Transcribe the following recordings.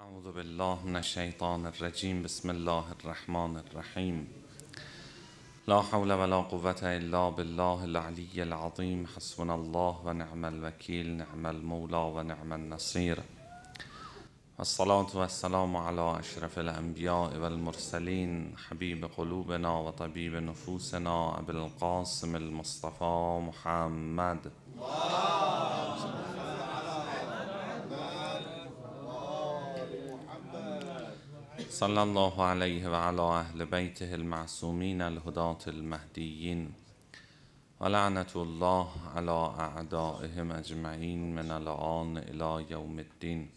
أعوذ بالله من الشيطان الرجيم بسم الله الرحمن الرحيم لا حول ولا قوة إلا بالله العلي العظيم حسبنا الله ونعم الوكيل نعم المولى ونعم النصير والصلاة والسلام على أشرف الأنبياء والمرسلين حبيب قلوبنا وطبيب نفوسنا أبي القاسم المصطفى محمد الله صلى الله عليه وعلى أهل بيته المعصومين الهداة المهديين ولعنة الله على أعدائهم أجمعين من الآن إلى يوم الدين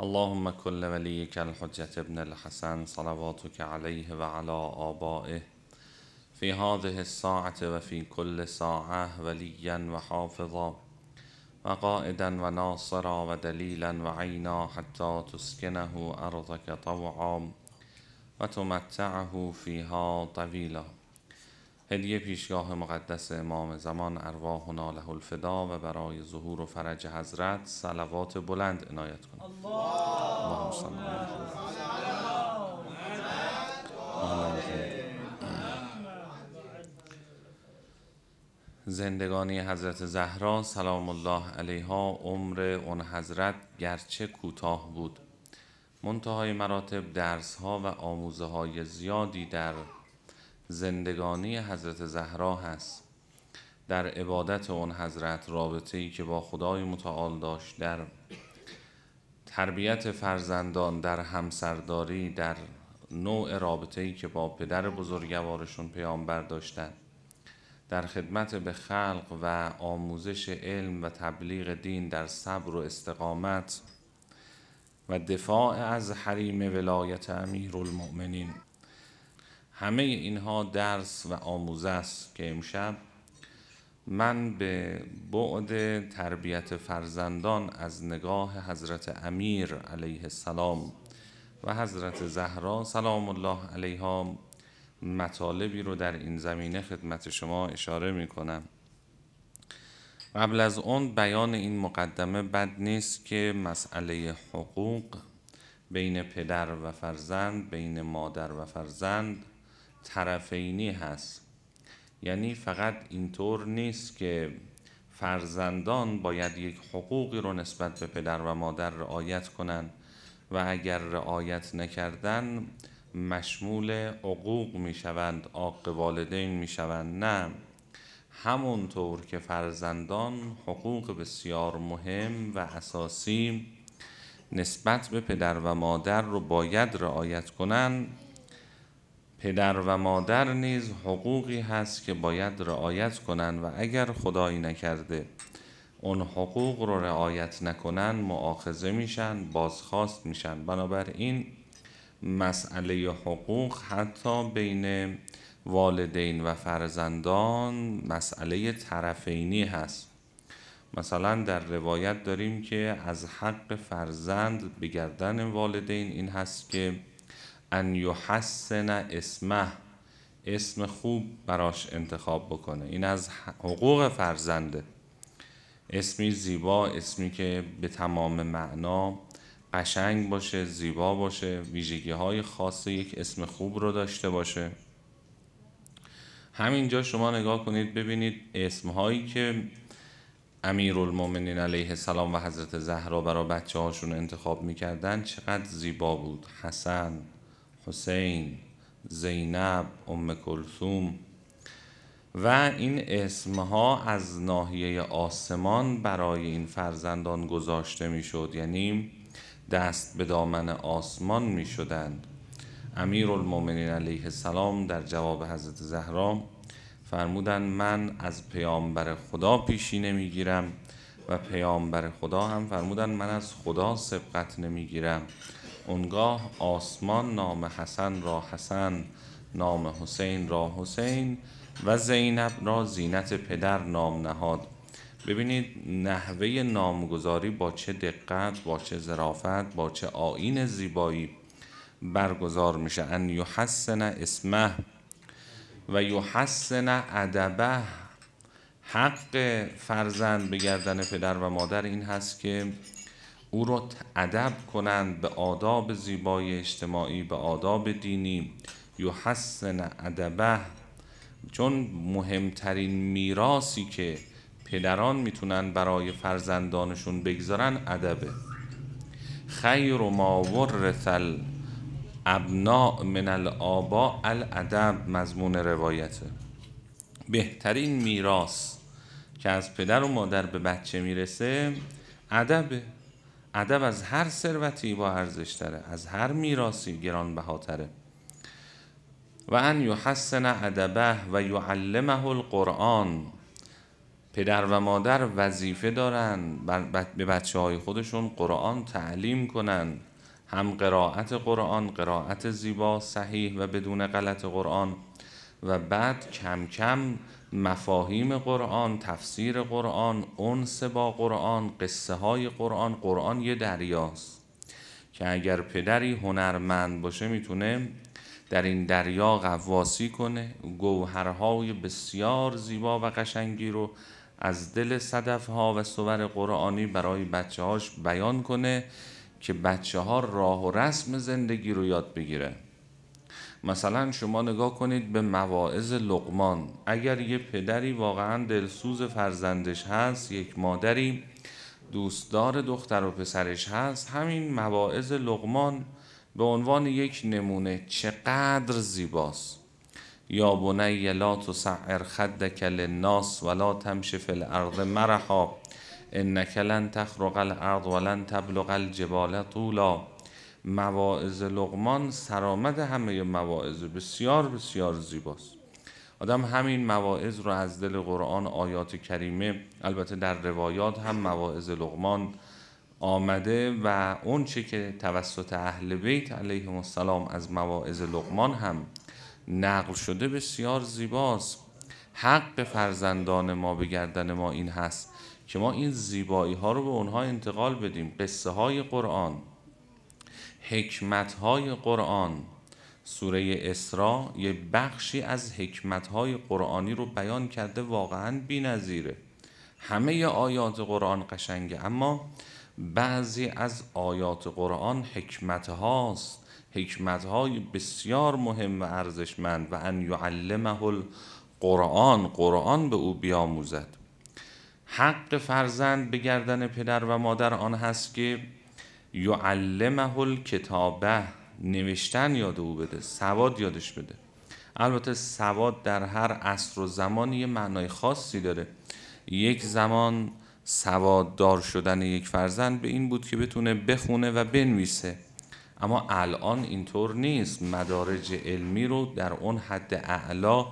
اللهم كل وليك الحجة ابن الحسن صلواتك عليه وعلى آبائه في هذه الساعة وفي كل ساعة وليا وحافظا و قائدا و ناصرا و دلیلا و عینا حتی تسکنه ارضک طوعا و تمتعه فیها طویلا هدیه پیشگاه مقدس امام زمان ارواحنا له الفدا و برای ظهور و فرج حضرت صلوات بلند عنایت کنید اللهم صل علی محمد زندگانی حضرت زهرا سلام الله علیها عمر اون حضرت گرچه کوتاه بود منتهای مراتب درس ها و آموزه های زیادی در زندگانی حضرت زهرا هست در عبادت اون حضرت رابطه ای که با خدای متعال داشت در تربیت فرزندان در همسرداری در نوع رابطه ای که با پدر بزرگوارشون پیامبر داشتند در خدمت به خلق و آموزش علم و تبلیغ دین در صبر و استقامت و دفاع از حریم ولایت امیر المؤمنین همه اینها درس و آموزه است که امشب من به بعد تربیت فرزندان از نگاه حضرت امیر علیه السلام و حضرت زهرا سلام الله علیها مطالبی رو در این زمینه خدمت شما اشاره می کنم قبل از اون بیان این مقدمه بد نیست که مسئله حقوق بین پدر و فرزند بین مادر و فرزند طرفینی هست یعنی فقط اینطور نیست که فرزندان باید یک حقوقی رو نسبت به پدر و مادر رعایت کنند و اگر رعایت نکردن مشمول عقوق میشوند عاق والدین شوند نه همونطور که فرزندان حقوق بسیار مهم و اساسی نسبت به پدر و مادر رو باید رعایت کنند پدر و مادر نیز حقوقی هست که باید رعایت کنند و اگر خدایی نکرده اون حقوق رو رعایت نکنن معاخذه میشن بازخواست میشن بنابراین مسئله حقوق حتی بین والدین و فرزندان مسئله طرفینی هست مثلا در روایت داریم که از حق فرزند به گردن والدین این هست که ان یحسن اسمه اسم خوب براش انتخاب بکنه این از حقوق فرزنده اسمی زیبا اسمی که به تمام معنا قشنگ باشه زیبا باشه ویژگی های خاص یک اسم خوب رو داشته باشه همینجا شما نگاه کنید ببینید اسم هایی که المومنین علیه السلام و حضرت زهرا برای بچه هاشون انتخاب میکردن چقدر زیبا بود حسن حسین زینب ام کلثوم و این اسمها از ناحیه آسمان برای این فرزندان گذاشته میشد یعنی دست به دامن آسمان می شدند امیر المومنین علیه السلام در جواب حضرت زهرا فرمودند من از پیامبر خدا پیشی گیرم و پیامبر خدا هم فرمودند من از خدا سبقت گیرم اونگاه آسمان نام حسن را حسن نام حسین را حسین و زینب را زینت پدر نام نهاد ببینید نحوه نامگذاری با چه دقت با چه ظرافت با چه آین زیبایی برگزار میشه ان یحسن اسمه و یحسن ادبه حق فرزند به گردن پدر و مادر این هست که او را ادب کنند به آداب زیبایی اجتماعی به آداب دینی یحسن ادبه چون مهمترین میراسی که پدران میتونن برای فرزندانشون بگذارن ادبه خیر ماور رثل ابنا من الابا الادب مضمون روایته بهترین میراث که از پدر و مادر به بچه میرسه ادب ادب از هر ثروتی با ارزش داره از هر میراثی گرانبهاتره و ان یحسن ادبه و یعلمه القرآن پدر و مادر وظیفه دارن به بچه های خودشون قرآن تعلیم کنن هم قرائت قرآن قرائت زیبا صحیح و بدون غلط قرآن و بعد کم کم مفاهیم قرآن تفسیر قرآن انس با قرآن قصه های قرآن قرآن یه دریاست که اگر پدری هنرمند باشه میتونه در این دریا غواسی کنه گوهرهای بسیار زیبا و قشنگی رو از دل صدف ها و صور قرآنی برای بچه هاش بیان کنه که بچه ها راه و رسم زندگی رو یاد بگیره مثلا شما نگاه کنید به مواعظ لقمان اگر یه پدری واقعا دلسوز فرزندش هست یک مادری دوستدار دختر و پسرش هست همین مواعظ لقمان به عنوان یک نمونه چقدر زیباست یا بنی لا تسعر خدک للناس ولا تمش فی الارض مرحا انک لن تخرق الارض ولن تبلغ الجبال طولا مواعظ لقمان سرآمد همه مواعظ بسیار بسیار زیباست آدم همین مواعظ رو از دل قرآن آیات کریمه البته در روایات هم مواعظ لقمان آمده و اون که توسط اهل بیت علیهم السلام از مواعظ لقمان هم نقل شده بسیار زیباست حق به فرزندان ما به گردن ما این هست که ما این زیبایی ها رو به اونها انتقال بدیم قصه های قرآن حکمت های قرآن سوره اسراء یه بخشی از حکمت های قرآنی رو بیان کرده واقعا بی نظیره. همه آیات قرآن قشنگه اما بعضی از آیات قرآن حکمت هاست حکمت های بسیار مهم و ارزشمند و ان یعلمه القرآن قرآن به او بیاموزد حق فرزند به گردن پدر و مادر آن هست که یعلمه الکتابه نوشتن یاد او بده سواد یادش بده البته سواد در هر عصر و زمان یه معنای خاصی داره یک زمان دار شدن یک فرزند به این بود که بتونه بخونه و بنویسه اما الان اینطور نیست مدارج علمی رو در اون حد اعلا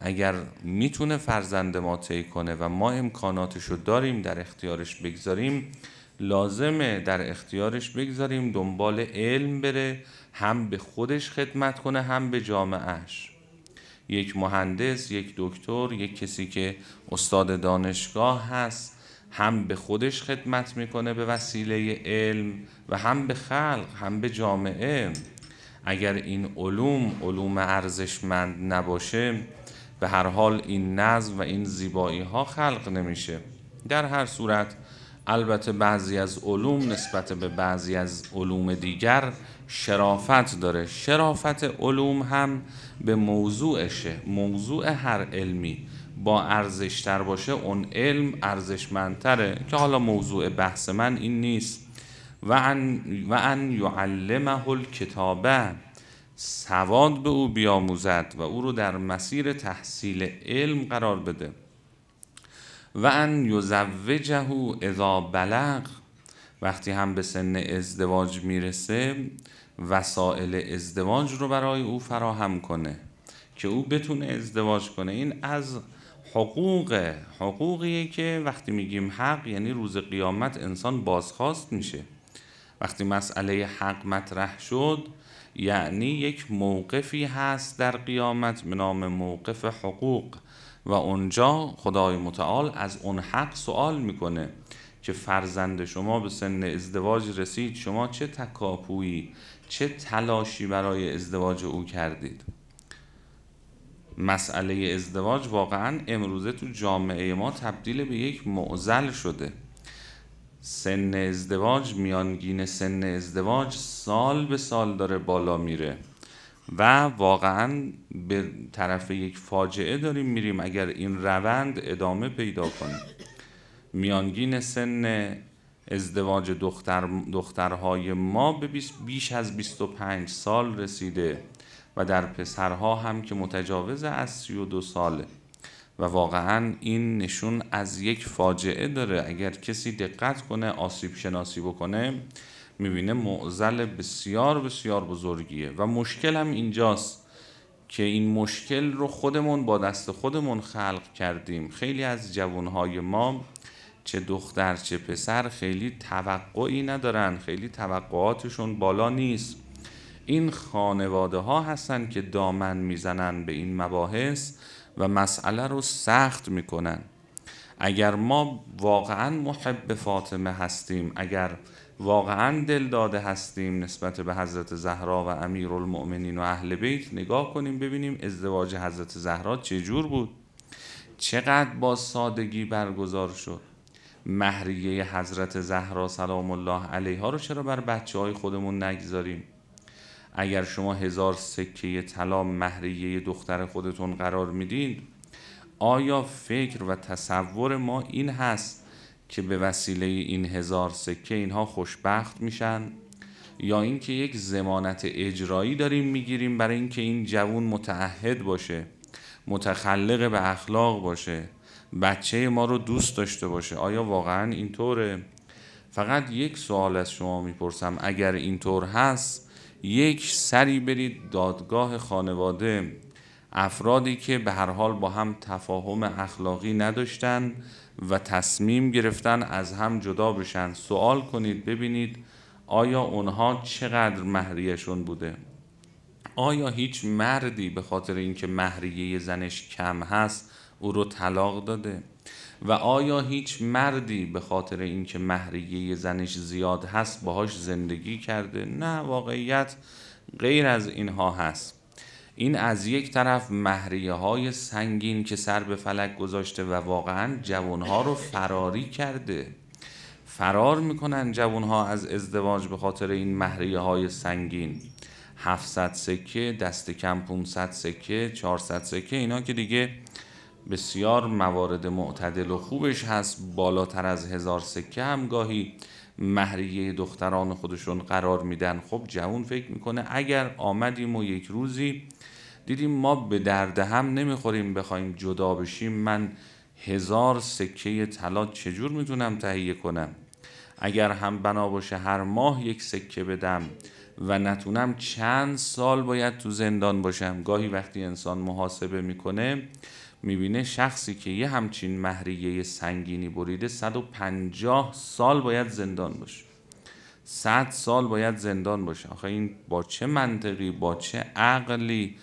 اگر میتونه فرزند ما طی کنه و ما امکاناتش رو داریم در اختیارش بگذاریم لازمه در اختیارش بگذاریم دنبال علم بره هم به خودش خدمت کنه هم به جامعهش یک مهندس یک دکتر یک کسی که استاد دانشگاه هست هم به خودش خدمت میکنه به وسیله علم و هم به خلق هم به جامعه اگر این علوم علوم ارزشمند نباشه به هر حال این نظم و این زیبایی ها خلق نمیشه در هر صورت البته بعضی از علوم نسبت به بعضی از علوم دیگر شرافت داره شرافت علوم هم به موضوعشه موضوع هر علمی با ارزشتر باشه اون علم ارزشمندتره که حالا موضوع بحث من این نیست و ان, و ان یعلمه الکتابه سواد به او بیاموزد و او رو در مسیر تحصیل علم قرار بده و ان یزوجه اذا بلغ وقتی هم به سن ازدواج میرسه وسائل ازدواج رو برای او فراهم کنه که او بتونه ازدواج کنه این از حقوق حقوقیه که وقتی میگیم حق یعنی روز قیامت انسان بازخواست میشه وقتی مسئله حق مطرح شد یعنی یک موقفی هست در قیامت به نام موقف حقوق و اونجا خدای متعال از اون حق سوال میکنه که فرزند شما به سن ازدواج رسید شما چه تکاپویی چه تلاشی برای ازدواج او کردید مسئله ازدواج واقعا امروزه تو جامعه ما تبدیل به یک معزل شده سن ازدواج میانگین سن ازدواج سال به سال داره بالا میره و واقعا به طرف یک فاجعه داریم میریم اگر این روند ادامه پیدا کنه میانگین سن ازدواج دختر دخترهای ما به بیش از 25 سال رسیده و در پسرها هم که متجاوز از 32 ساله و واقعا این نشون از یک فاجعه داره اگر کسی دقت کنه آسیب شناسی بکنه میبینه معزل بسیار بسیار بزرگیه و مشکل هم اینجاست که این مشکل رو خودمون با دست خودمون خلق کردیم خیلی از جوانهای ما چه دختر چه پسر خیلی توقعی ندارن خیلی توقعاتشون بالا نیست این خانواده ها هستن که دامن میزنن به این مباحث و مسئله رو سخت میکنن اگر ما واقعا محب فاطمه هستیم اگر واقعا دل داده هستیم نسبت به حضرت زهرا و امیر المؤمنین و اهل بیت نگاه کنیم ببینیم ازدواج حضرت زهرا چجور بود چقدر با سادگی برگزار شد مهریه حضرت زهرا سلام الله علیها رو چرا بر بچه های خودمون نگذاریم اگر شما هزار سکه طلا مهریه دختر خودتون قرار میدین آیا فکر و تصور ما این هست که به وسیله این هزار سکه اینها خوشبخت میشن یا اینکه یک زمانت اجرایی داریم میگیریم برای اینکه این جوون متعهد باشه متخلق به اخلاق باشه بچه ما رو دوست داشته باشه آیا واقعا اینطوره فقط یک سوال از شما میپرسم اگر اینطور هست یک سری برید دادگاه خانواده افرادی که به هر حال با هم تفاهم اخلاقی نداشتن و تصمیم گرفتن از هم جدا بشن سوال کنید ببینید آیا اونها چقدر مهریهشون بوده آیا هیچ مردی به خاطر اینکه مهریه زنش کم هست او رو طلاق داده و آیا هیچ مردی به خاطر اینکه مهریه زنش زیاد هست باهاش زندگی کرده نه واقعیت غیر از اینها هست این از یک طرف مهریه های سنگین که سر به فلک گذاشته و واقعا جوانها رو فراری کرده فرار میکنن جوانها از ازدواج به خاطر این مهریه های سنگین 700 سکه دست کم 500 سکه 400 سکه اینا که دیگه بسیار موارد معتدل و خوبش هست بالاتر از هزار سکه هم گاهی مهریه دختران خودشون قرار میدن خب جوون فکر میکنه اگر آمدیم و یک روزی دیدیم ما به درد هم نمیخوریم بخوایم جدا بشیم من هزار سکه طلا چجور میتونم تهیه کنم اگر هم بنا باشه هر ماه یک سکه بدم و نتونم چند سال باید تو زندان باشم گاهی وقتی انسان محاسبه میکنه میبینه شخصی که یه همچین مهریه سنگینی بریده 150 سال باید زندان باشه 100 سال باید زندان باشه آخه این با چه منطقی با چه عقلی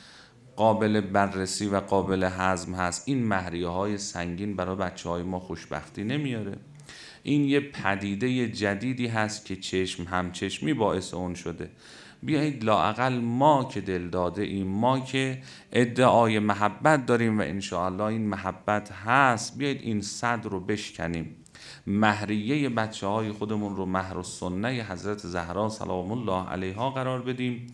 قابل بررسی و قابل هضم هست این مهریه های سنگین برای بچه های ما خوشبختی نمیاره این یه پدیده جدیدی هست که چشم همچشمی باعث اون شده بیایید لاعقل ما که دل داده ایم ما که ادعای محبت داریم و انشاءالله این محبت هست بیایید این صد رو بشکنیم مهریه بچه های خودمون رو مهر و سنه حضرت زهرا سلام الله علیها قرار بدیم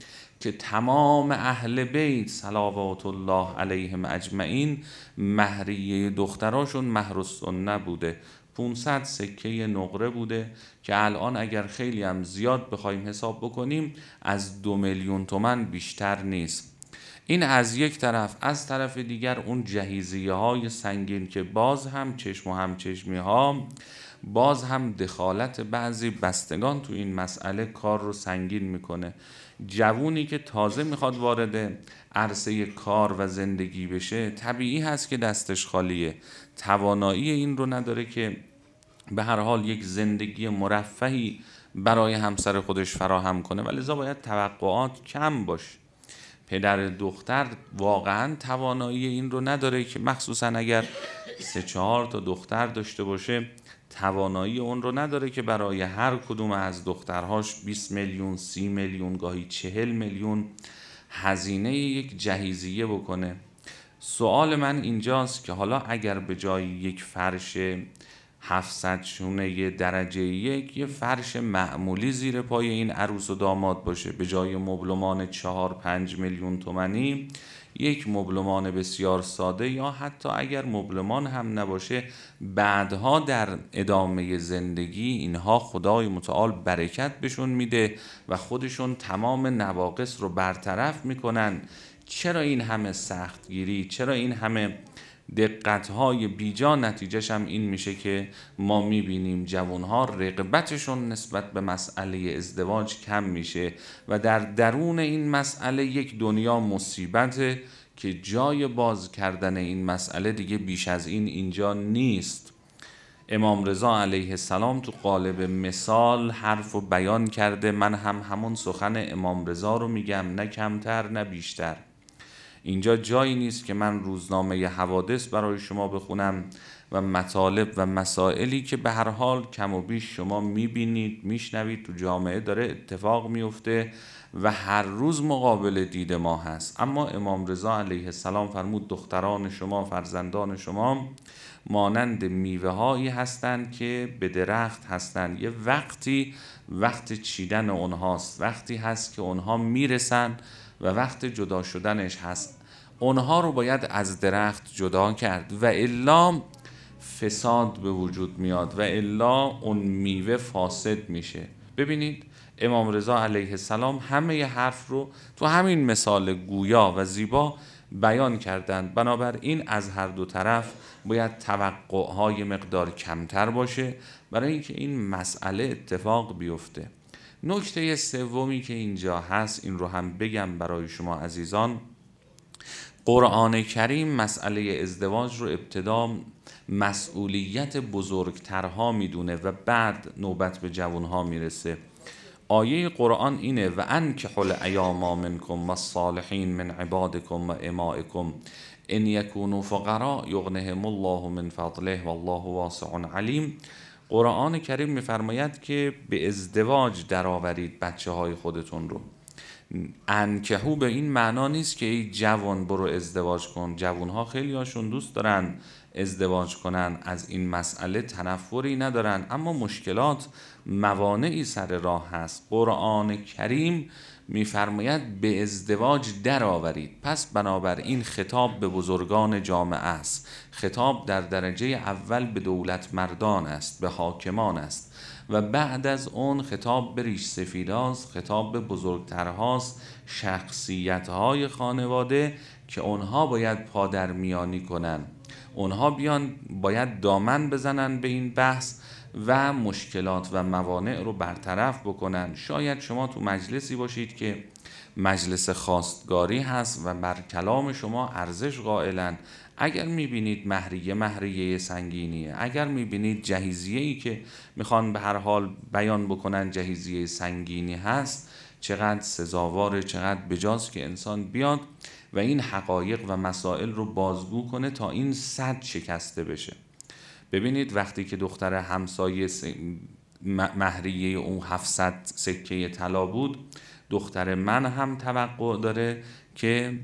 که تمام اهل بیت صلوات الله علیهم اجمعین مهریه دختراشون مهر سنه بوده 500 سکه نقره بوده که الان اگر خیلی هم زیاد بخوایم حساب بکنیم از دو میلیون تومن بیشتر نیست این از یک طرف از طرف دیگر اون جهیزیه های سنگین که باز هم چشم و همچشمی ها باز هم دخالت بعضی بستگان تو این مسئله کار رو سنگین میکنه جوونی که تازه میخواد وارد عرصه کار و زندگی بشه طبیعی هست که دستش خالیه توانایی این رو نداره که به هر حال یک زندگی مرفهی برای همسر خودش فراهم کنه و لذا باید توقعات کم باش پدر دختر واقعا توانایی این رو نداره که مخصوصا اگر سه چهار تا دختر داشته باشه توانایی اون رو نداره که برای هر کدوم از دخترهاش 20 میلیون، 30 میلیون، گاهی 40 میلیون هزینه یک جهیزیه بکنه. سوال من اینجاست که حالا اگر به جای یک فرش 700 شونه درجه یک یه فرش معمولی زیر پای این عروس و داماد باشه به جای مبلمان 4 5 میلیون تومنی یک مبلمان بسیار ساده یا حتی اگر مبلمان هم نباشه بعدها در ادامه زندگی اینها خدای متعال برکت بهشون میده و خودشون تمام نواقص رو برطرف میکنن چرا این همه سختگیری چرا این همه دقتهای بیجا نتیجهش هم این میشه که ما میبینیم جوانها رقبتشون نسبت به مسئله ازدواج کم میشه و در درون این مسئله یک دنیا مصیبت که جای باز کردن این مسئله دیگه بیش از این اینجا نیست امام رضا علیه السلام تو قالب مثال حرف و بیان کرده من هم همون سخن امام رضا رو میگم نه کمتر نه بیشتر اینجا جایی نیست که من روزنامه حوادث برای شما بخونم و مطالب و مسائلی که به هر حال کم و بیش شما میبینید میشنوید تو جامعه داره اتفاق میفته و هر روز مقابل دید ما هست اما امام رضا علیه السلام فرمود دختران شما فرزندان شما مانند میوه هایی هستند که به درخت هستند یه وقتی وقت چیدن اونهاست وقتی هست که اونها میرسن و وقت جدا شدنش هست اونها رو باید از درخت جدا کرد و الا فساد به وجود میاد و الا اون میوه فاسد میشه ببینید امام رضا علیه السلام همه حرف رو تو همین مثال گویا و زیبا بیان کردند بنابراین از هر دو طرف باید های مقدار کمتر باشه برای اینکه این مسئله اتفاق بیفته نکته سومی که اینجا هست این رو هم بگم برای شما عزیزان قرآن کریم مسئله ازدواج رو ابتدا مسئولیت بزرگترها میدونه و بعد نوبت به جوانها میرسه آیه قرآن اینه و انکحوا الایاما منکم و صالحین من عبادکم و امائکم ان یکونوا فقرا یغنهم الله من فضله والله واسع علیم قرآن کریم میفرماید که به ازدواج درآورید بچه های خودتون رو انکهو به این معنا نیست که ای جوان برو ازدواج کن جوان ها خیلی دوست دارن ازدواج کنن از این مسئله تنفری ندارن اما مشکلات موانعی سر راه هست قرآن کریم میفرماید به ازدواج درآورید پس این خطاب به بزرگان جامعه است خطاب در درجه اول به دولت مردان است به حاکمان است و بعد از اون خطاب به ریش سفیداست خطاب به بزرگترهاست شخصیتهای خانواده که اونها باید پادرمیانی کنن اونها بیان باید دامن بزنن به این بحث و مشکلات و موانع رو برطرف بکنن شاید شما تو مجلسی باشید که مجلس خواستگاری هست و بر کلام شما ارزش قائلن اگر میبینید مهریه مهریه سنگینیه اگر میبینید جهیزیه ای که میخوان به هر حال بیان بکنن جهیزیه سنگینی هست چقدر سزاواره چقدر بجاست که انسان بیاد و این حقایق و مسائل رو بازگو کنه تا این صد شکسته بشه ببینید وقتی که دختر همسایه مهریه اون 700 سکه طلا بود دختر من هم توقع داره که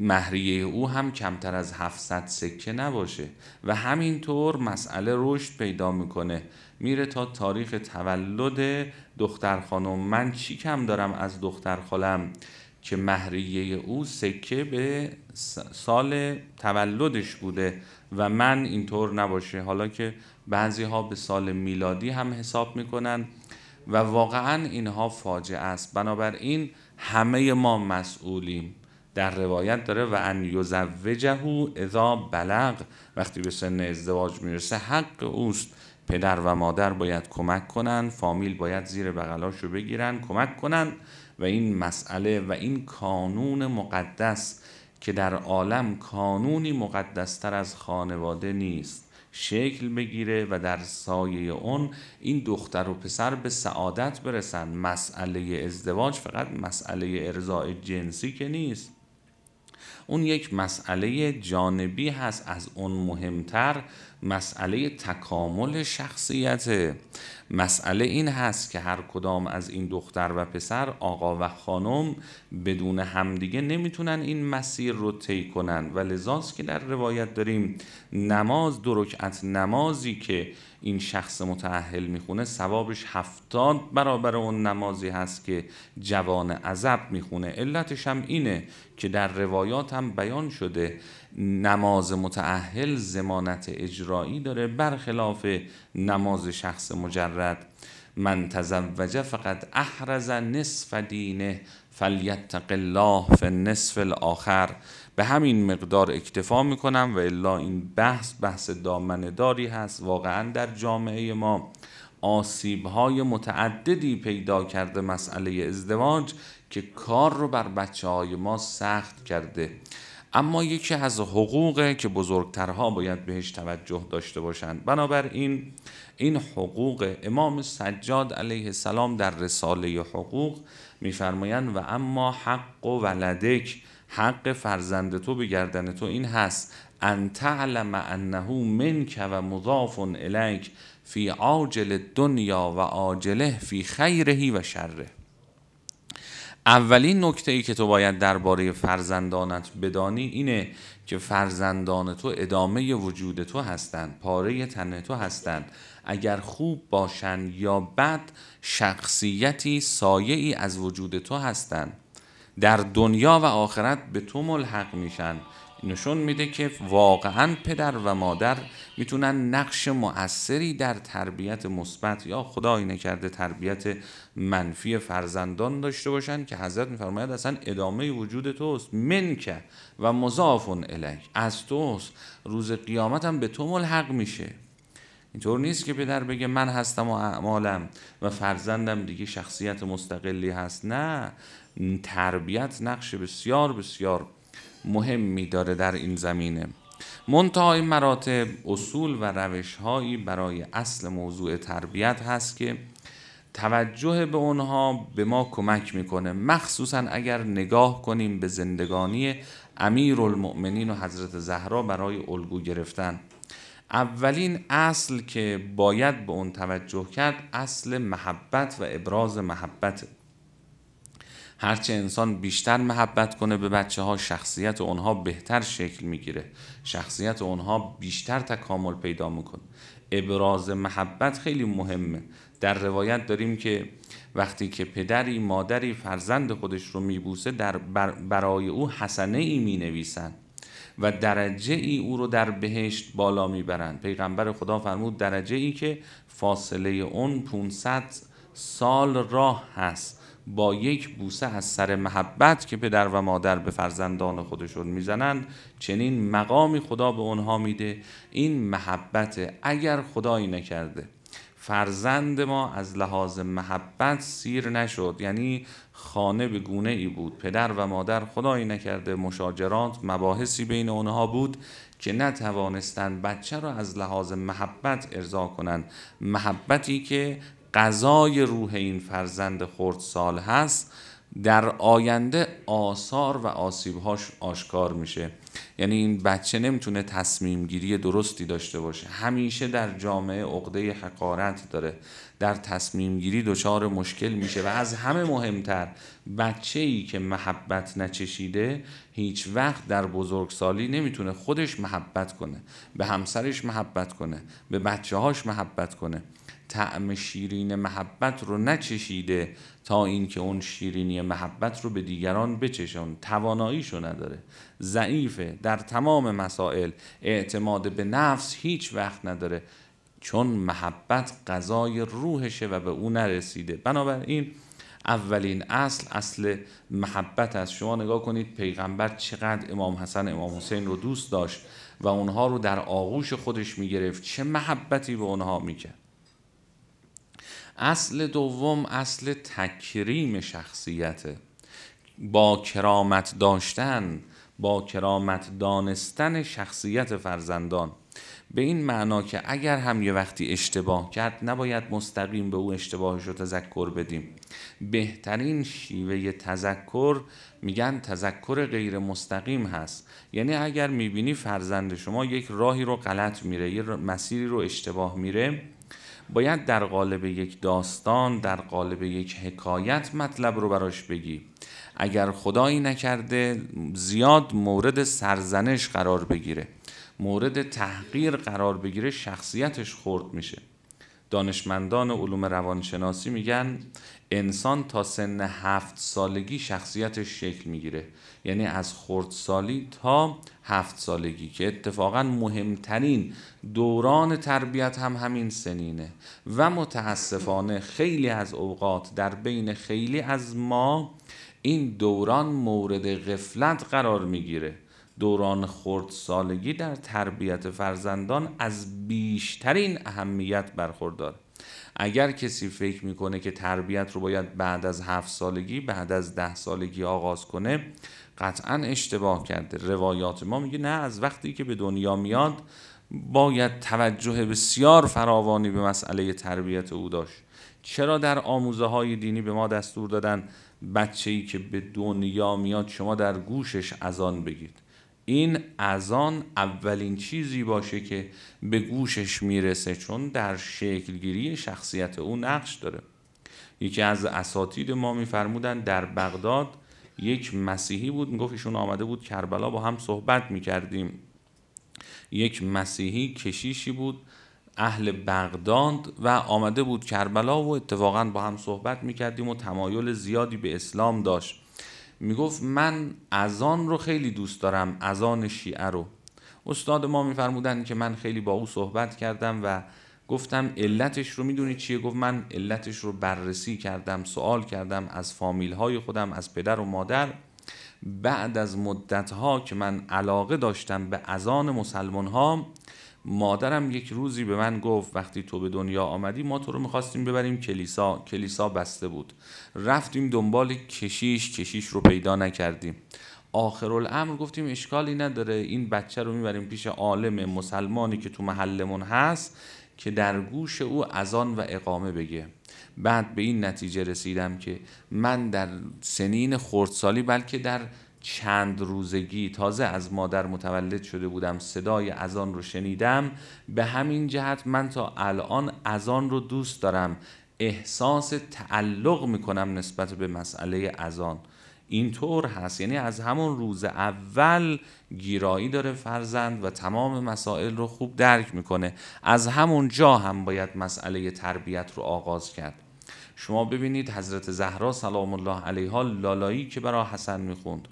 مهریه او هم کمتر از 700 سکه نباشه و همینطور مسئله رشد پیدا میکنه میره تا تاریخ تولد دختر خانم من چی کم دارم از دختر خالم که مهریه او سکه به سال تولدش بوده و من اینطور نباشه حالا که بعضی ها به سال میلادی هم حساب میکنن و واقعا اینها فاجعه است بنابراین همه ما مسئولیم در روایت داره و ان یزوجه اذا بلغ وقتی به سن ازدواج میرسه حق اوست پدر و مادر باید کمک کنن فامیل باید زیر رو بگیرن کمک کنن و این مسئله و این کانون مقدس که در عالم کانونی مقدستر از خانواده نیست شکل بگیره و در سایه اون این دختر و پسر به سعادت برسن مسئله ازدواج فقط مسئله ارزای جنسی که نیست اون یک مسئله جانبی هست از اون مهمتر مسئله تکامل شخصیت مسئله این هست که هر کدام از این دختر و پسر آقا و خانم بدون همدیگه نمیتونن این مسیر رو طی کنن و لذاست که در روایت داریم نماز درکت نمازی که این شخص متعهل میخونه ثوابش هفتاد برابر اون نمازی هست که جوان عذب میخونه علتش هم اینه که در روایات هم بیان شده نماز متعهل زمانت اجرایی داره برخلاف نماز شخص مجرد من تزوج فقط احرز نصف دینه فلیتق الله فی نصف الاخر به همین مقدار اکتفا میکنم و الا این بحث بحث دامنداری هست واقعا در جامعه ما آسیب های متعددی پیدا کرده مسئله ازدواج که کار رو بر بچه های ما سخت کرده اما یکی از حقوقه که بزرگترها باید بهش توجه داشته باشند بنابراین این حقوق امام سجاد علیه السلام در رساله حقوق میفرمایند و اما حق و ولدک حق فرزند تو به گردن تو این هست ان تعلم انه منک و مضاف الیک فی عاجل دنیا و عاجله فی خیرهی و شره اولین نکته ای که تو باید درباره فرزندانت بدانی اینه که فرزندان تو ادامه وجود تو هستند پاره تن تو هستند اگر خوب باشند یا بد شخصیتی سایه ای از وجود تو هستند در دنیا و آخرت به تو ملحق میشن نشون میده که واقعا پدر و مادر میتونن نقش مؤثری در تربیت مثبت یا خدای نکرده تربیت منفی فرزندان داشته باشن که حضرت میفرماید اصلا ادامه وجود توست منکه و مضافون الک از توست روز قیامت هم به تو ملحق میشه اینطور نیست که پدر بگه من هستم و اعمالم و فرزندم دیگه شخصیت مستقلی هست نه تربیت نقش بسیار بسیار مهمی داره در این زمینه منتها این مراتب اصول و روشهایی برای اصل موضوع تربیت هست که توجه به اونها به ما کمک میکنه مخصوصا اگر نگاه کنیم به زندگانی امیر المؤمنین و حضرت زهرا برای الگو گرفتن اولین اصل که باید به اون توجه کرد اصل محبت و ابراز محبت هرچه انسان بیشتر محبت کنه به بچه ها شخصیت اونها بهتر شکل میگیره شخصیت اونها بیشتر تکامل پیدا میکنه ابراز محبت خیلی مهمه در روایت داریم که وقتی که پدری مادری فرزند خودش رو میبوسه در برای او حسنه ای نویسند. و درجه ای او رو در بهشت بالا میبرند پیغمبر خدا فرمود درجه ای که فاصله اون 500 سال راه هست با یک بوسه از سر محبت که پدر و مادر به فرزندان خودشون میزنند چنین مقامی خدا به اونها میده این محبت اگر خدایی نکرده فرزند ما از لحاظ محبت سیر نشد یعنی خانه به گونه ای بود پدر و مادر خدایی نکرده مشاجرات مباحثی بین آنها بود که نتوانستند بچه را از لحاظ محبت ارضا کنند محبتی که غذای روح این فرزند خردسال هست در آینده آثار و آسیبهاش آشکار میشه یعنی این بچه نمیتونه تصمیم گیری درستی داشته باشه همیشه در جامعه عقده حقارت داره در تصمیم گیری دچار مشکل میشه و از همه مهمتر بچه ای که محبت نچشیده هیچ وقت در بزرگسالی نمیتونه خودش محبت کنه به همسرش محبت کنه به بچه هاش محبت کنه طعم شیرین محبت رو نچشیده تا اینکه اون شیرینی محبت رو به دیگران بچشون تواناییشو نداره ضعیفه در تمام مسائل اعتماد به نفس هیچ وقت نداره چون محبت غذای روحشه و به او نرسیده بنابراین اولین اصل اصل محبت است شما نگاه کنید پیغمبر چقدر امام حسن امام حسین رو دوست داشت و اونها رو در آغوش خودش میگرفت چه محبتی به اونها میکرد اصل دوم اصل تکریم شخصیته با کرامت داشتن با کرامت دانستن شخصیت فرزندان به این معنا که اگر هم یه وقتی اشتباه کرد نباید مستقیم به او اشتباهش رو تذکر بدیم بهترین شیوه تذکر میگن تذکر غیر مستقیم هست یعنی اگر میبینی فرزند شما یک راهی رو غلط میره یه مسیری رو اشتباه میره باید در قالب یک داستان در قالب یک حکایت مطلب رو براش بگی اگر خدایی نکرده زیاد مورد سرزنش قرار بگیره مورد تحقیر قرار بگیره شخصیتش خورد میشه دانشمندان علوم روانشناسی میگن انسان تا سن هفت سالگی شخصیتش شکل میگیره یعنی از خردسالی تا هفت سالگی که اتفاقا مهمترین دوران تربیت هم همین سنینه و متاسفانه خیلی از اوقات در بین خیلی از ما این دوران مورد غفلت قرار میگیره دوران سالگی در تربیت فرزندان از بیشترین اهمیت برخوردار اگر کسی فکر میکنه که تربیت رو باید بعد از هفت سالگی بعد از ده سالگی آغاز کنه قطعا اشتباه کرده روایات ما میگه نه از وقتی که به دنیا میاد باید توجه بسیار فراوانی به مسئله تربیت او داشت چرا در آموزه های دینی به ما دستور دادن بچه که به دنیا میاد شما در گوشش اذان بگید این اذان اولین چیزی باشه که به گوشش میرسه چون در شکلگیری شخصیت او نقش داره یکی از اساتید ما میفرمودن در بغداد یک مسیحی بود میگفت ایشون آمده بود کربلا با هم صحبت میکردیم یک مسیحی کشیشی بود اهل بغداد و آمده بود کربلا و اتفاقا با هم صحبت میکردیم و تمایل زیادی به اسلام داشت میگفت من اذان رو خیلی دوست دارم اذان شیعه رو استاد ما میفرمودن که من خیلی با او صحبت کردم و گفتم علتش رو میدونی چیه گفت من علتش رو بررسی کردم سوال کردم از فامیل های خودم از پدر و مادر بعد از مدت ها که من علاقه داشتم به اذان مسلمان ها مادرم یک روزی به من گفت وقتی تو به دنیا آمدی ما تو رو میخواستیم ببریم کلیسا کلیسا بسته بود رفتیم دنبال کشیش کشیش رو پیدا نکردیم آخر الامر گفتیم اشکالی نداره این بچه رو میبریم پیش عالم مسلمانی که تو محلمون هست که در گوش او اذان و اقامه بگه بعد به این نتیجه رسیدم که من در سنین خردسالی بلکه در چند روزگی تازه از مادر متولد شده بودم صدای اذان رو شنیدم به همین جهت من تا الان اذان رو دوست دارم احساس تعلق میکنم نسبت به مسئله اذان اینطور هست یعنی از همون روز اول گیرایی داره فرزند و تمام مسائل رو خوب درک میکنه از همون جا هم باید مسئله تربیت رو آغاز کرد شما ببینید حضرت زهرا سلام الله علیها لالایی که برای حسن میخوند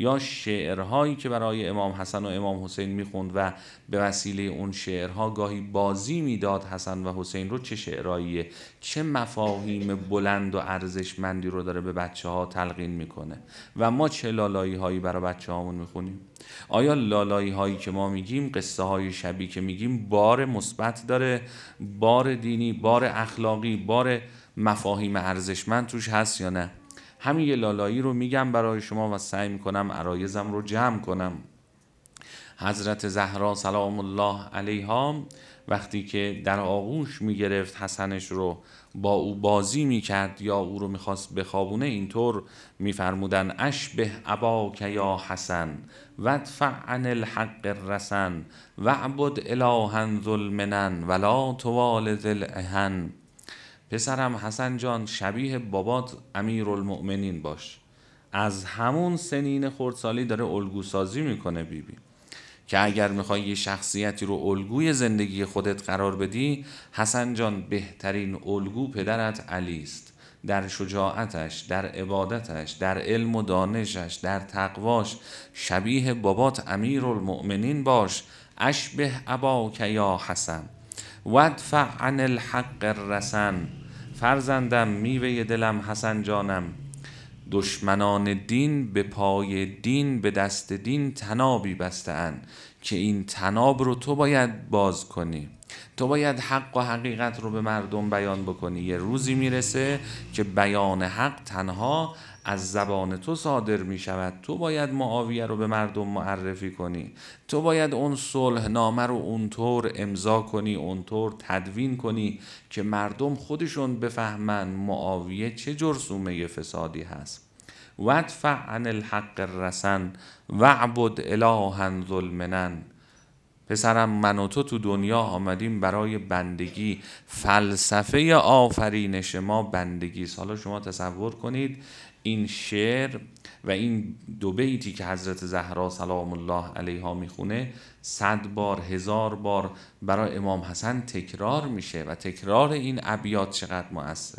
یا شعرهایی که برای امام حسن و امام حسین میخوند و به وسیله اون شعرها گاهی بازی میداد حسن و حسین رو چه شعرهاییه چه مفاهیم بلند و ارزشمندی رو داره به بچه ها تلقین میکنه و ما چه لالایی هایی برای بچه هامون میخونیم آیا لالایی هایی که ما میگیم قصه های شبیه که میگیم بار مثبت داره بار دینی بار اخلاقی بار مفاهیم ارزشمند توش هست یا نه همین یه لالایی رو میگم برای شما و سعی میکنم عرایزم رو جمع کنم حضرت زهرا سلام الله علیها وقتی که در آغوش میگرفت حسنش رو با او بازی میکرد یا او رو میخواست بخوابونه اینطور میفرمودن به اباک یا حسن ودفع عن الحق الرسن وعبد الهن ظلمنن ولا توال الهن پسرم حسن جان شبیه بابات امیرالمؤمنین باش از همون سنین خردسالی داره الگو سازی میکنه بیبی که اگر میخوای یه شخصیتی رو الگوی زندگی خودت قرار بدی حسن جان بهترین الگو پدرت علی است در شجاعتش در عبادتش در علم و دانشش در تقواش شبیه بابات امیرالمؤمنین باش اشبه اباک یا حسن وادفع عن الحق الرسن فرزندم میوه دلم حسن جانم دشمنان دین به پای دین به دست دین تنابی بسته که این تناب رو تو باید باز کنی تو باید حق و حقیقت رو به مردم بیان بکنی یه روزی میرسه که بیان حق تنها از زبان تو صادر می شود تو باید معاویه رو به مردم معرفی کنی تو باید اون صلح نامه رو اونطور امضا کنی اونطور تدوین کنی که مردم خودشون بفهمن معاویه چه جرسومه فسادی هست ودفع عن الحق الرسن وعبد الهن ظلمنن پسرم من و تو تو دنیا آمدیم برای بندگی فلسفه آفرینش ما بندگی است حالا شما تصور کنید این شعر و این دو بیتی که حضرت زهرا سلام الله علیها میخونه صد بار هزار بار برای امام حسن تکرار میشه و تکرار این ابیات چقدر مؤثر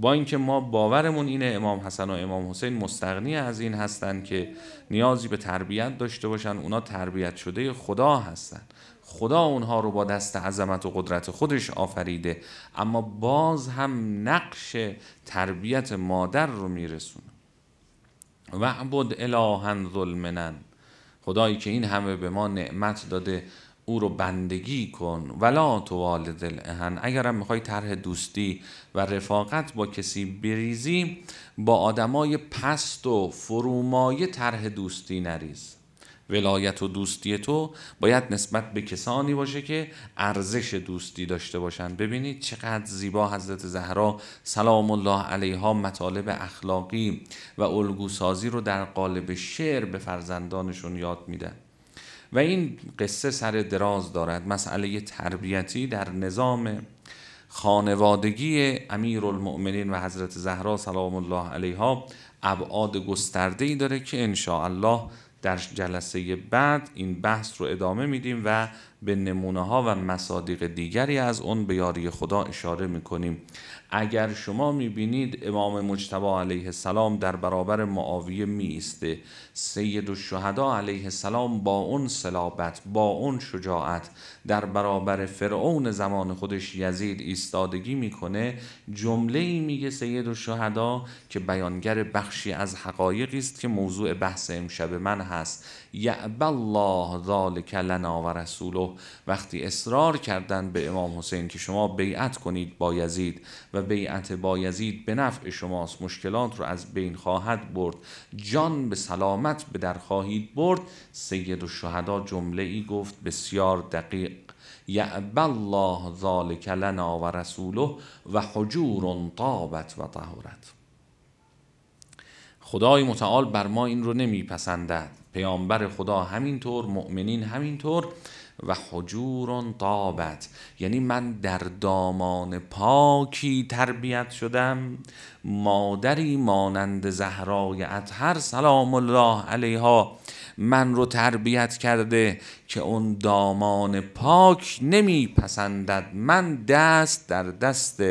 با اینکه ما باورمون اینه امام حسن و امام حسین مستغنی از این هستن که نیازی به تربیت داشته باشن اونا تربیت شده خدا هستن. خدا اونها رو با دست عظمت و قدرت خودش آفریده اما باز هم نقش تربیت مادر رو میرسونه و عبد الهن ظلمنن خدایی که این همه به ما نعمت داده او رو بندگی کن ولا تو والد الاهن اگرم میخوای طرح دوستی و رفاقت با کسی بریزی با آدمای پست و فرومایه طرح دوستی نریز ولایت و دوستی تو باید نسبت به کسانی باشه که ارزش دوستی داشته باشند ببینید چقدر زیبا حضرت زهرا سلام الله علیها مطالب اخلاقی و الگوسازی رو در قالب شعر به فرزندانشون یاد میدن و این قصه سر دراز دارد مسئله تربیتی در نظام خانوادگی امیر المؤمنین و حضرت زهرا سلام الله علیها ابعاد گسترده ای داره که انشاءالله الله در جلسه بعد این بحث رو ادامه میدیم و به نمونه ها و مصادیق دیگری از اون به یاری خدا اشاره میکنیم اگر شما میبینید امام مجتبی علیه السلام در برابر معاویه میسته سید شهدا علیه السلام با اون سلابت با اون شجاعت در برابر فرعون زمان خودش یزید ایستادگی میکنه جمله ای میگه سید شهدا که بیانگر بخشی از حقایقی است که موضوع بحث امشب من هست یعب الله ذالک لنا و رسوله وقتی اصرار کردن به امام حسین که شما بیعت کنید با یزید و بیعت با یزید به نفع شماست مشکلات رو از بین خواهد برد جان به سلامت به در خواهید برد سید الشهدا جمله ای گفت بسیار دقیق یعب الله ذالک لنا و رسوله و حجور طابت و طهرت خدای متعال بر ما این رو نمیپسندد پیامبر خدا همینطور مؤمنین همینطور و حجور طابت یعنی من در دامان پاکی تربیت شدم مادری مانند زهرای اطهر سلام الله علیها من رو تربیت کرده که اون دامان پاک پسندد من دست در دست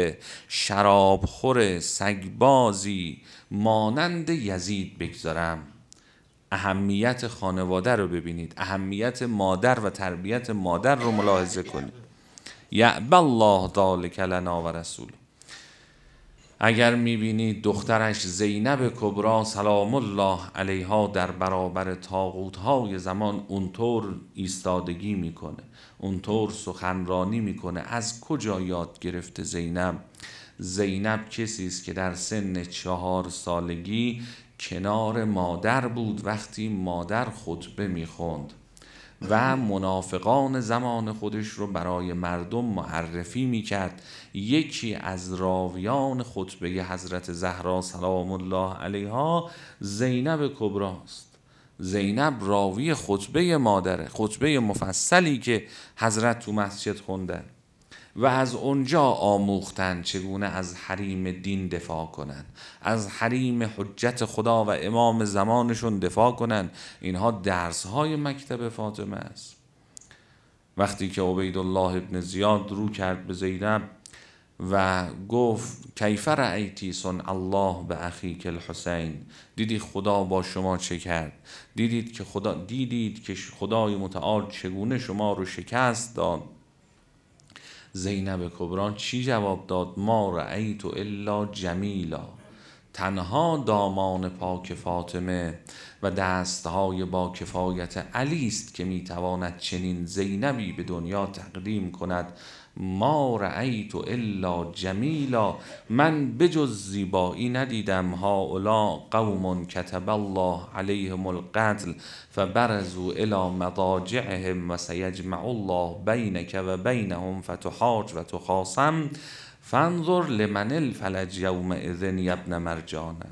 شرابخور سگبازی مانند یزید بگذارم اهمیت خانواده رو ببینید اهمیت مادر و تربیت مادر رو ملاحظه کنید یعب الله دالک لنا و رسول اگر میبینید دخترش زینب کبرا سلام الله علیها در برابر تاغوت های زمان اونطور ایستادگی میکنه اونطور سخنرانی میکنه از کجا یاد گرفته زینب زینب کسی است که در سن چهار سالگی کنار مادر بود وقتی مادر خطبه میخوند و منافقان زمان خودش رو برای مردم معرفی میکرد یکی از راویان خطبه حضرت زهرا سلام الله علیها زینب کبراست زینب راوی خطبه مادره خطبه مفصلی که حضرت تو مسجد خونده و از اونجا آموختند چگونه از حریم دین دفاع کنند از حریم حجت خدا و امام زمانشون دفاع کنند اینها درس های مکتب فاطمه است وقتی که الله ابن زیاد رو کرد به زینب و گفت کیفر رأیتی سن الله به اخیک حسین دیدی خدا با شما چه کرد دیدید که خدا دیدید که خدای متعال چگونه شما رو شکست داد زینب کبران چی جواب داد ما رأیت الا جمیلا تنها دامان پاک فاطمه و دستهای با کفایت علی است که میتواند چنین زینبی به دنیا تقدیم کند ما رأیت الا جمیلا من بجز زیبایی ندیدم اولا قوم کتب الله علیهم القتل فبرزوا الی مضاجعهم و سیجمع الله بینک و بینهم فتحاج و تخاصم فانظر لمن الفلج یوم اذن یبن مرجانه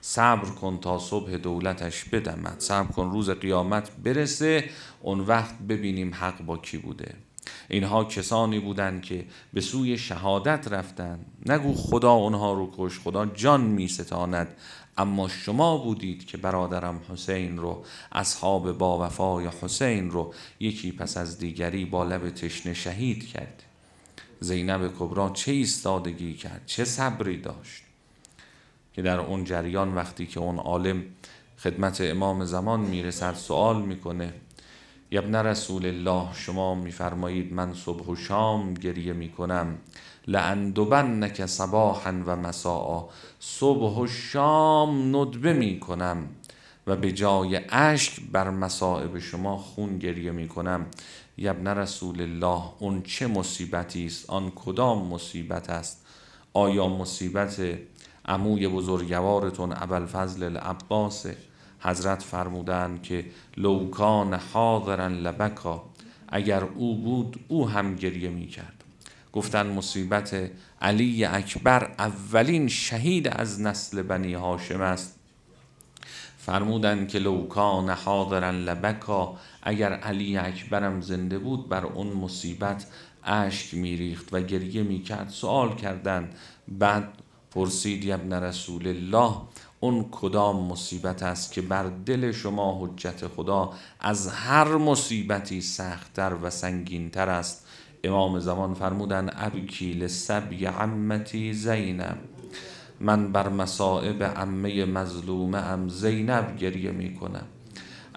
صبر کن تا صبح دولتش بدمد صبر کن روز قیامت برسه اون وقت ببینیم حق با کی بوده اینها کسانی بودند که به سوی شهادت رفتند نگو خدا اونها رو کش خدا جان می ستاند اما شما بودید که برادرم حسین رو اصحاب با وفای حسین رو یکی پس از دیگری با لب تشنه شهید کرد زینب کبرا چه استادگی کرد چه صبری داشت که در اون جریان وقتی که اون عالم خدمت امام زمان میرسد سوال میکنه یبن رسول الله شما میفرمایید من صبح و شام گریه می کنم لعندوبن نک صباحا و مساء صبح و شام ندبه می کنم و به جای اشک بر مصائب شما خون گریه می کنم یبن رسول الله اون چه مصیبتی است آن کدام مصیبت است آیا مصیبت عموی بزرگوارتون ابوالفضل العباسه حضرت فرمودند که لوکان حاضرن لبکا اگر او بود او هم گریه می کرد گفتن مصیبت علی اکبر اولین شهید از نسل بنی هاشم است فرمودند که لوکان حاضرن لبکا اگر علی اکبرم زنده بود بر اون مصیبت اشک میریخت و گریه میکرد سوال کردند بعد پرسید ابن رسول الله اون کدام مصیبت است که بر دل شما حجت خدا از هر مصیبتی سختتر و سنگینتر است امام زمان فرمودن ابکی سبی عمتی زینب من بر مصائب عمه مظلومه ام زینب گریه می کنم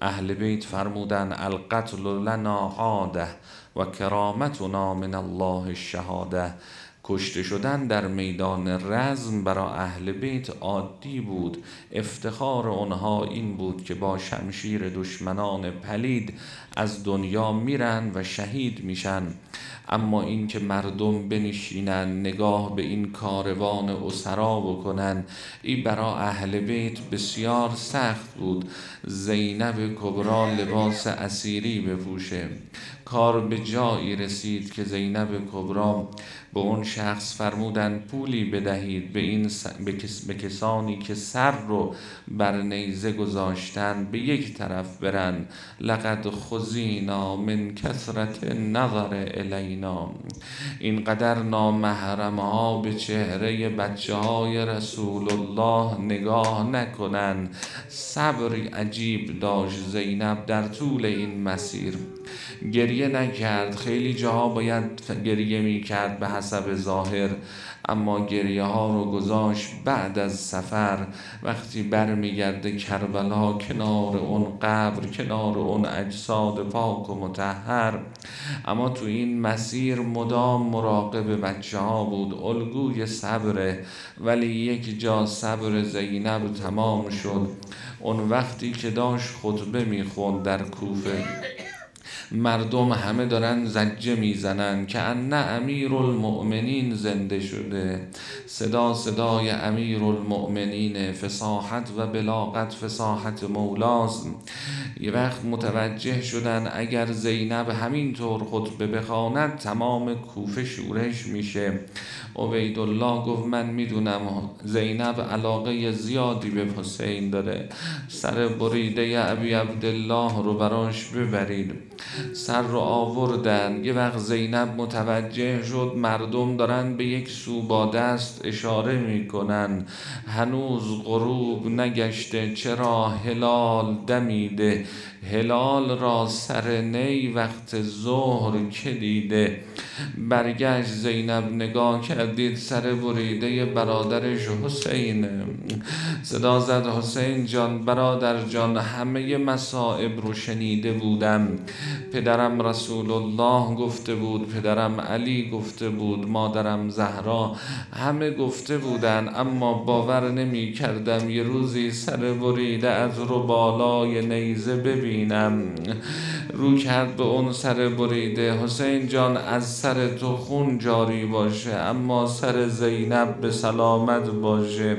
اهل بیت فرمودن القتل لنا عاده و کرامتنا من الله شهاده کشته شدن در میدان رزم برای اهل بیت عادی بود افتخار آنها این بود که با شمشیر دشمنان پلید از دنیا میرن و شهید میشن اما اینکه مردم بنشینن نگاه به این کاروان اسرا بکنن این برا اهل بیت بسیار سخت بود زینب کبرا لباس اسیری بپوشه کار به جایی رسید که زینب کبرا به اون شخص فرمودند پولی بدهید به, این به, کس... به کسانی که سر رو بر نیزه گذاشتن به یک طرف برن لقد خزینا من کثرت نظر الینا اینقدر نامحرم ها به چهره بچه های رسول الله نگاه نکنن صبری عجیب داشت زینب در طول این مسیر گریه نکرد خیلی جاها باید گریه میکرد به حسب ظاهر اما گریه ها رو گذاشت بعد از سفر وقتی برمیگرده کربلا کنار اون قبر کنار اون اجساد پاک و متحر اما تو این مسیر مدام مراقب بچه ها بود الگوی صبره ولی یک جا صبر زینب تمام شد اون وقتی که داشت خطبه میخوند در کوفه مردم همه دارن زجه میزنن که ان امیر المؤمنین زنده شده صدا صدای امیر المؤمنین فساحت و بلاغت فساحت مولاست یه وقت متوجه شدن اگر زینب همینطور خطبه بخواند تمام کوفه شورش میشه الله گفت من میدونم زینب علاقه زیادی به حسین داره سر بریده ابی عبدالله رو براش ببرید سر رو آوردن یه وقت زینب متوجه شد مردم دارن به یک سو با دست اشاره میکنن هنوز غروب نگشته چرا هلال دمیده هلال را سر نی وقت ظهر که دیده برگشت زینب نگاه کردید سر بریده برادرش حسین صدا زد حسین جان برادر جان همه مصائب رو شنیده بودم پدرم رسول الله گفته بود پدرم علی گفته بود مادرم زهرا همه گفته بودن اما باور نمی کردم یه روزی سر بریده از رو بالای نیزه ببین ببینم رو کرد به اون سر بریده حسین جان از سر تو خون جاری باشه اما سر زینب به سلامت باشه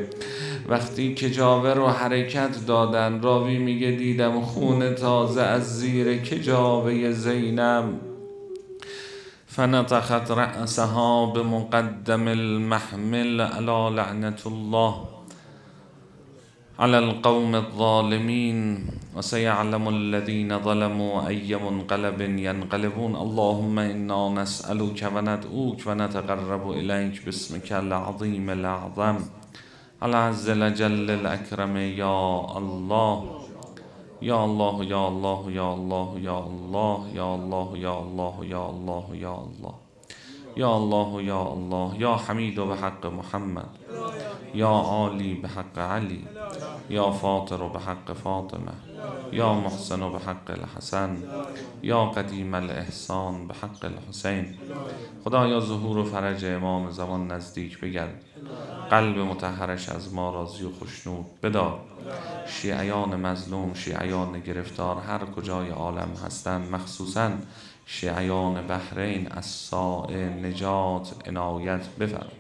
وقتی که رو حرکت دادن راوی میگه دیدم خون تازه از زیر کجاوه زینب فنطخت رأسها بمقدم المحمل علا لعنت الله على القوم الظالمين وسيعلم الذين ظلموا أي منقلب ينقلبون اللهم إنا نسألك وندعوك ونتقرب إليك باسمك العظيم الأعظم العز الأجل الأكرم يا الله يا الله يا الله يا الله يا الله يا الله يا الله يا الله يا الله یا الله یا الله یا حمید و به حق محمد یا عالی به حق علی یا فاطر و به حق فاطمه یا محسن و به حق الحسن یا قدیم الاحسان به حق الحسین خدا یا ظهور و فرج امام زمان نزدیک بگرد قلب متحرش از ما راضی و خشنود بدار شیعیان مظلوم شیعیان گرفتار هر کجای عالم هستند مخصوصاً شیعیان بحرین از ساع نجات عنایت بفرمایید